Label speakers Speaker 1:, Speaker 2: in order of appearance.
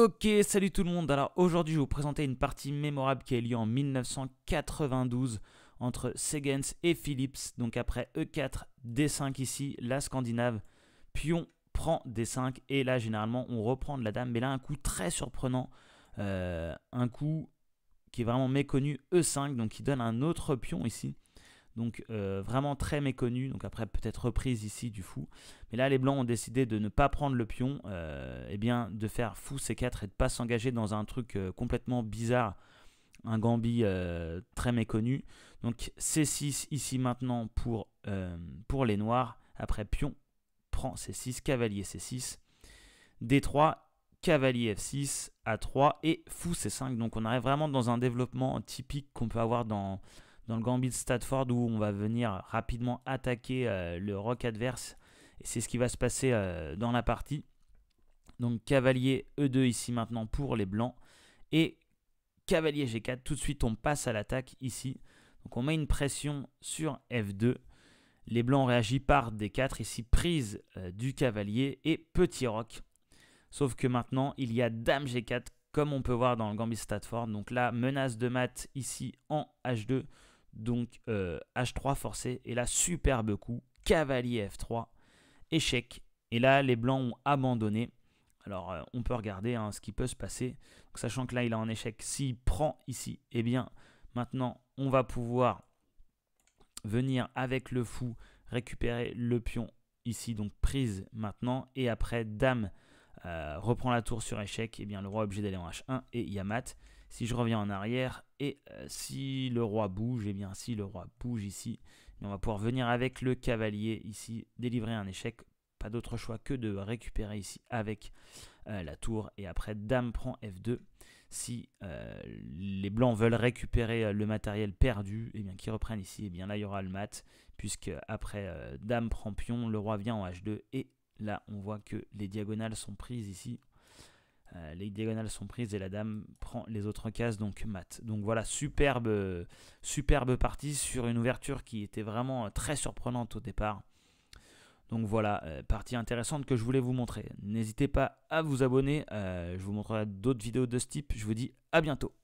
Speaker 1: Ok, salut tout le monde. Alors aujourd'hui, je vais vous présenter une partie mémorable qui a eu lieu en 1992 entre Segens et Philips. Donc après E4, D5 ici, la Scandinave, pion prend D5 et là généralement on reprend de la dame. Mais là un coup très surprenant, euh, un coup qui est vraiment méconnu E5, donc qui donne un autre pion ici donc euh, vraiment très méconnu, donc après peut-être reprise ici du fou. Mais là, les Blancs ont décidé de ne pas prendre le pion, euh, et bien de faire fou c 4 et de ne pas s'engager dans un truc euh, complètement bizarre, un Gambi très méconnu. Donc C6 ici maintenant pour, pour les Noirs, après pion prend C6, cavalier C6, D3, cavalier F6, A3 et fou C5. Donc on arrive vraiment dans un développement typique qu'on peut avoir dans dans le gambit de où on va venir rapidement attaquer euh, le rock adverse. Et c'est ce qui va se passer euh, dans la partie. Donc cavalier E2 ici maintenant pour les blancs. Et cavalier G4, tout de suite on passe à l'attaque ici. Donc on met une pression sur F2. Les blancs réagissent par D4, ici prise euh, du cavalier et petit roc. Sauf que maintenant il y a dame G4 comme on peut voir dans le Gambit Statford. Donc là menace de mat ici en H2 donc H3 euh, forcé. Et là, superbe coup. Cavalier F3. Échec. Et là, les blancs ont abandonné. Alors, euh, on peut regarder hein, ce qui peut se passer. sachant que là, il a un échec. S'il prend ici, et eh bien, maintenant, on va pouvoir venir avec le fou récupérer le pion ici. Donc, prise maintenant. Et après, dame euh, reprend la tour sur échec. et eh bien, le roi est obligé d'aller en H1 et il si je reviens en arrière et euh, si le roi bouge, et eh bien si le roi bouge ici, eh on va pouvoir venir avec le cavalier ici, délivrer un échec. Pas d'autre choix que de récupérer ici avec euh, la tour et après dame prend F2. Si euh, les blancs veulent récupérer le matériel perdu, et eh bien qu'ils reprennent ici, et bien là il y aura le mat, puisque après dame prend pion, le roi vient en H2 et là on voit que les diagonales sont prises ici euh, les diagonales sont prises et la dame prend les autres cases, donc mat. Donc voilà, superbe, superbe partie sur une ouverture qui était vraiment euh, très surprenante au départ. Donc voilà, euh, partie intéressante que je voulais vous montrer. N'hésitez pas à vous abonner, je vous montrerai d'autres vidéos de ce type. Je vous dis à bientôt.